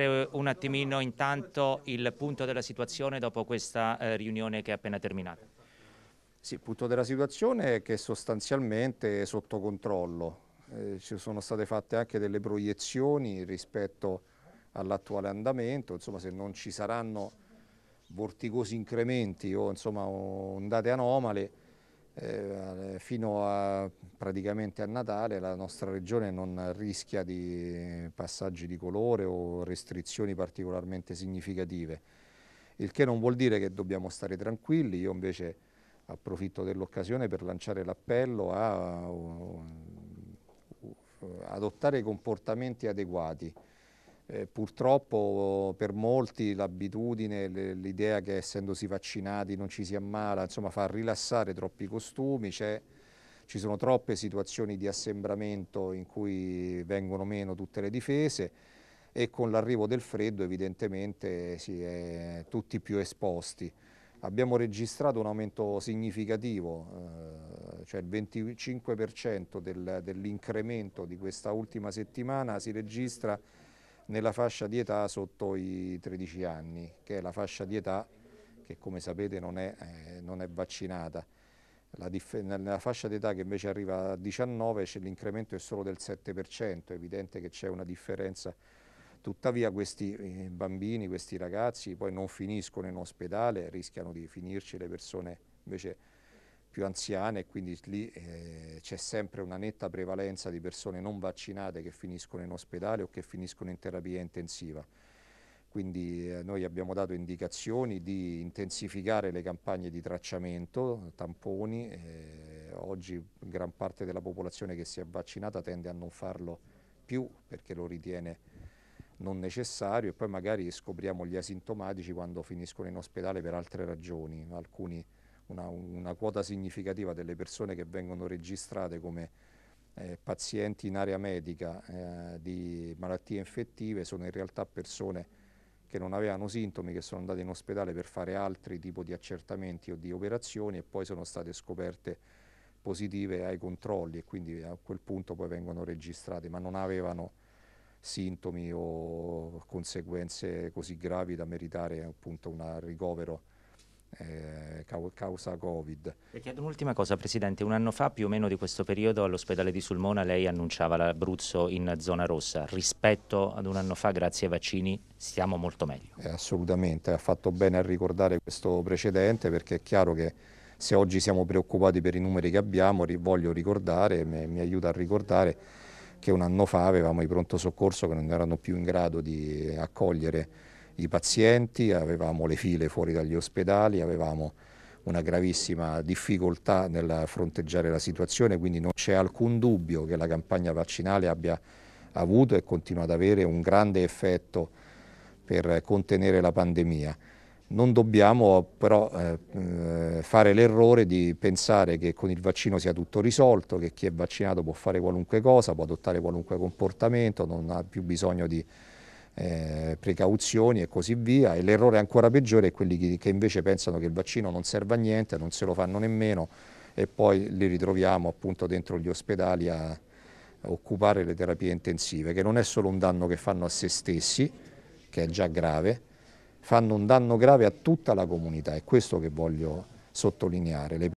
sempre eh, un attimino intanto il punto della situazione dopo questa eh, riunione che è appena terminata. Sì, il punto della situazione è che sostanzialmente è sotto controllo. Eh, ci sono state fatte anche delle proiezioni rispetto all'attuale andamento, insomma se non ci saranno vorticosi incrementi o insomma ondate anomale, eh, fino a, praticamente a Natale la nostra regione non rischia di passaggi di colore o restrizioni particolarmente significative, il che non vuol dire che dobbiamo stare tranquilli, io invece approfitto dell'occasione per lanciare l'appello a, a, uh, a uh, adottare comportamenti adeguati. Eh, purtroppo per molti l'abitudine, l'idea che essendosi vaccinati non ci si ammala, insomma fa rilassare troppi costumi, ci sono troppe situazioni di assembramento in cui vengono meno tutte le difese e con l'arrivo del freddo evidentemente si è tutti più esposti. Abbiamo registrato un aumento significativo, eh, cioè il 25% del, dell'incremento di questa ultima settimana si registra nella fascia di età sotto i 13 anni, che è la fascia di età che come sapete non è, eh, non è vaccinata. nella fascia di età che invece arriva a 19 l'incremento è solo del 7%, è evidente che c'è una differenza. Tuttavia questi eh, bambini, questi ragazzi poi non finiscono in ospedale, rischiano di finirci le persone invece più anziane e quindi lì eh, c'è sempre una netta prevalenza di persone non vaccinate che finiscono in ospedale o che finiscono in terapia intensiva. Quindi eh, noi abbiamo dato indicazioni di intensificare le campagne di tracciamento, tamponi, eh, oggi gran parte della popolazione che si è vaccinata tende a non farlo più perché lo ritiene non necessario e poi magari scopriamo gli asintomatici quando finiscono in ospedale per altre ragioni, alcuni una, una quota significativa delle persone che vengono registrate come eh, pazienti in area medica eh, di malattie infettive sono in realtà persone che non avevano sintomi, che sono andate in ospedale per fare altri tipi di accertamenti o di operazioni e poi sono state scoperte positive ai controlli e quindi a quel punto poi vengono registrate, ma non avevano sintomi o conseguenze così gravi da meritare appunto un ricovero eh, causa Covid. Le chiedo un'ultima cosa Presidente, un anno fa più o meno di questo periodo all'ospedale di Sulmona lei annunciava l'Abruzzo in zona rossa, rispetto ad un anno fa grazie ai vaccini stiamo molto meglio. Eh, assolutamente, ha fatto bene a ricordare questo precedente perché è chiaro che se oggi siamo preoccupati per i numeri che abbiamo, voglio ricordare, mi, mi aiuta a ricordare che un anno fa avevamo i pronto soccorso che non erano più in grado di accogliere i pazienti, avevamo le file fuori dagli ospedali, avevamo una gravissima difficoltà nel fronteggiare la situazione, quindi non c'è alcun dubbio che la campagna vaccinale abbia avuto e continua ad avere un grande effetto per contenere la pandemia. Non dobbiamo però eh, eh fare l'errore di pensare che con il vaccino sia tutto risolto, che chi è vaccinato può fare qualunque cosa, può adottare qualunque comportamento, non ha più bisogno di eh, precauzioni e così via e l'errore ancora peggiore è quelli che, invece pensano che il vaccino non serva a niente, non se lo fanno nemmeno e poi li ritroviamo appunto dentro gli ospedali a occupare le terapie intensive, che non è solo un danno che fanno a se stessi, che è già grave, fanno un danno grave a tutta la comunità, è questo che voglio sottolineare.